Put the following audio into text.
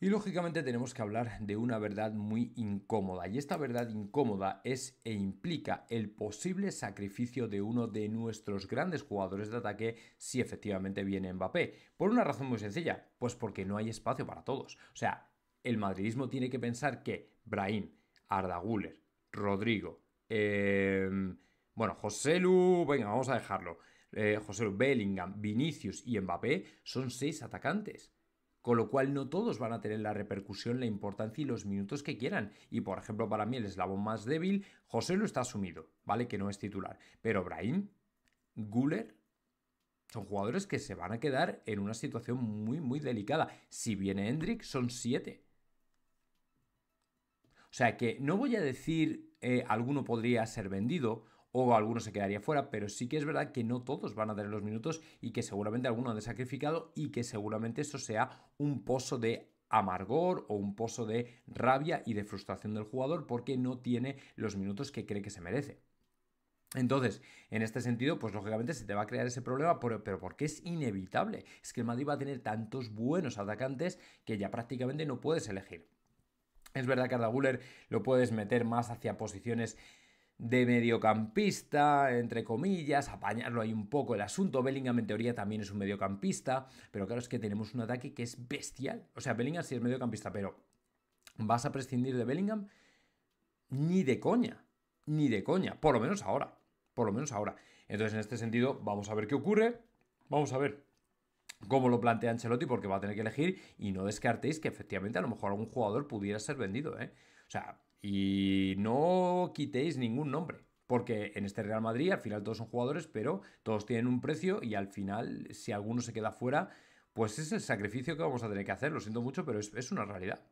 Y lógicamente tenemos que hablar de una verdad muy incómoda, y esta verdad incómoda es e implica el posible sacrificio de uno de nuestros grandes jugadores de ataque si efectivamente viene Mbappé, por una razón muy sencilla, pues porque no hay espacio para todos. O sea, el madridismo tiene que pensar que Brahim, Arda Rodrigo, em, bueno, José Lu, venga, vamos a dejarlo, eh, José Bellingham, Vinicius y Mbappé son seis atacantes con lo cual no todos van a tener la repercusión, la importancia y los minutos que quieran. Y por ejemplo, para mí el eslabón más débil, José lo está asumido, ¿vale? Que no es titular. Pero Brahim, Guller, son jugadores que se van a quedar en una situación muy, muy delicada. Si viene Hendrick, son siete. O sea que no voy a decir eh, alguno podría ser vendido, o alguno se quedaría fuera, pero sí que es verdad que no todos van a tener los minutos y que seguramente alguno han sacrificado y que seguramente eso sea un pozo de amargor o un pozo de rabia y de frustración del jugador porque no tiene los minutos que cree que se merece. Entonces, en este sentido, pues lógicamente se te va a crear ese problema, pero, pero, porque es inevitable. Es que el Madrid va a tener tantos buenos atacantes que ya prácticamente no puedes elegir. Es verdad que Arda Guller lo puedes meter más hacia posiciones de mediocampista, entre comillas, apañarlo ahí un poco el asunto. Bellingham en teoría también es un mediocampista, pero claro es que tenemos un ataque que es bestial. O sea, Bellingham sí es mediocampista, pero ¿vas a prescindir de Bellingham? Ni de coña, ni de coña, por lo menos ahora, por lo menos ahora. Entonces, en este sentido, vamos a ver qué ocurre, vamos a ver cómo lo plantea Ancelotti, porque va a tener que elegir y no descartéis que efectivamente a lo mejor algún jugador pudiera ser vendido, ¿eh? O sea, y no quitéis ningún nombre. Porque en este Real Madrid al final todos son jugadores, pero todos tienen un precio y al final si alguno se queda fuera, pues es el sacrificio que vamos a tener que hacer. Lo siento mucho, pero es, es una realidad.